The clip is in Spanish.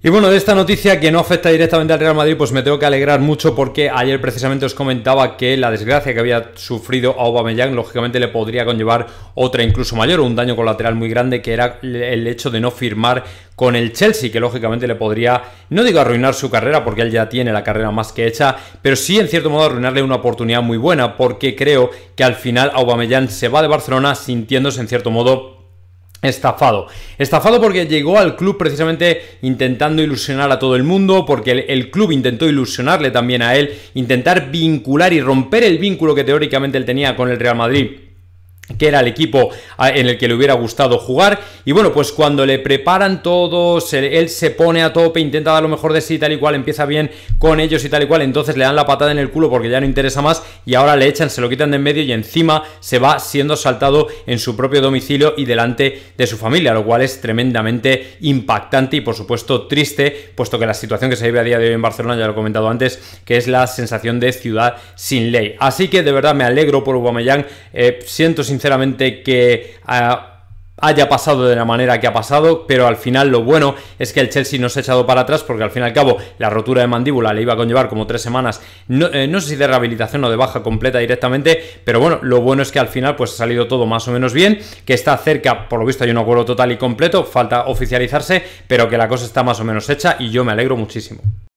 Y bueno, de esta noticia que no afecta directamente al Real Madrid, pues me tengo que alegrar mucho porque ayer precisamente os comentaba que la desgracia que había sufrido a Aubameyang lógicamente le podría conllevar otra incluso mayor, un daño colateral muy grande que era el hecho de no firmar con el Chelsea, que lógicamente le podría, no digo arruinar su carrera porque él ya tiene la carrera más que hecha, pero sí en cierto modo arruinarle una oportunidad muy buena porque creo que al final Aubameyang se va de Barcelona sintiéndose en cierto modo Estafado. Estafado porque llegó al club precisamente intentando ilusionar a todo el mundo, porque el, club intentó ilusionarle también a él, intentar vincular y romper el vínculo que teóricamente él tenía con el Real Madrid que era el equipo ah, en el que le hubiera gustado jugar. Y bueno, pues cuando le preparan todo, él se pone a tope, intenta dar lo mejor de sí, tal y cual, empieza bien con ellos y tal y cual, entonces le dan la patada en el culo porque ya no interesa más y ahora le echan, se lo quitan de en medio y encima se va siendo asaltado en su propio domicilio y delante de su familia, lo cual es tremendamente impactante y por supuesto triste, puesto que la situación que se vive a día de hoy en Barcelona, ya lo he comentado antes, que es la sensación de ciudad sin ley. Así que de verdad me alegro por Ubameyang. Eh, siento sin sinceramente que... Ah, haya pasado de la manera que ha pasado, pero al final lo bueno es que el Chelsea no se ha echado para atrás porque al fin y al cabo la rotura de mandíbula le iba a conllevar como tres semanas, no, eh, no, sé si de rehabilitación o de baja completa directamente, pero bueno, lo bueno es que al final pues ha salido todo más o menos bien, que está cerca, por lo visto hay un acuerdo total y completo, falta oficializarse, pero que la cosa está más o menos hecha y yo me alegro muchísimo.